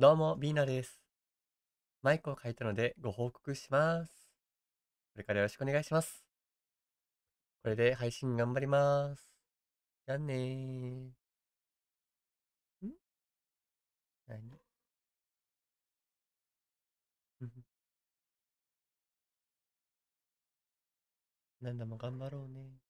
どうも、ビーナです。マイクを変えたのでご報告します。これからよろしくお願いします。これで配信頑張ります。じゃあねー。ん何何度も頑張ろうね。